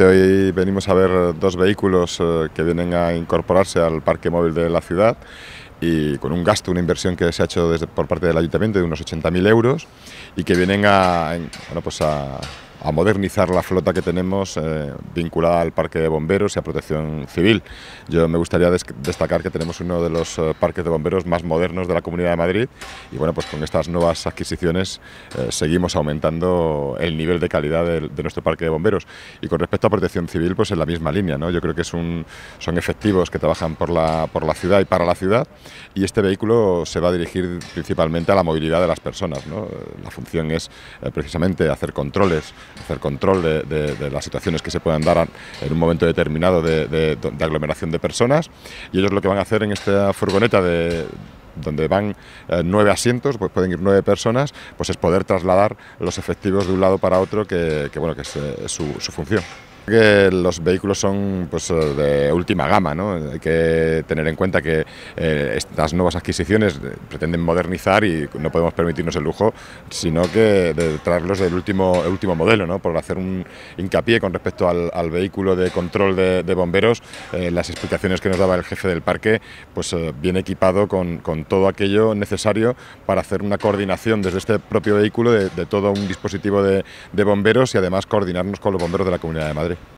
Hoy venimos a ver dos vehículos eh, que vienen a incorporarse al parque móvil de la ciudad y con un gasto, una inversión que se ha hecho desde, por parte del ayuntamiento de unos 80.000 euros y que vienen a, bueno, pues a a modernizar la flota que tenemos eh, vinculada al parque de bomberos y a protección civil. Yo me gustaría destacar que tenemos uno de los eh, parques de bomberos más modernos de la Comunidad de Madrid y bueno, pues con estas nuevas adquisiciones eh, seguimos aumentando el nivel de calidad de, nuestro parque de bomberos. Y con respecto a protección civil, pues en la misma línea, Yo creo que son efectivos que trabajan por la, por la ciudad y para la ciudad y este vehículo se va a dirigir principalmente a la movilidad de las personas, La función es precisamente hacer controles hacer control de, las situaciones que se puedan dar en un momento determinado de, aglomeración de personas. Y ellos lo que van a hacer en esta furgoneta de donde van eh, nueve asientos, pues pueden ir nueve personas, pues es poder trasladar los efectivos de un lado para otro, que, bueno, que es eh, su función. Que los vehículos son pues, eh, de última gama, hay que tener en cuenta que eh, estas nuevas adquisiciones eh, pretenden modernizar y no podemos permitirnos el lujo, sino que traerlos del último, último modelo, por hacer un hincapié con respecto al, vehículo de control de, bomberos, las explicaciones que nos daba el jefe del parque, pues bien equipado con, todo aquello necesario para hacer una coordinación desde este propio vehículo de, todo un dispositivo de bomberos y además coordinarnos con los bomberos de la Comunidad de Madrid.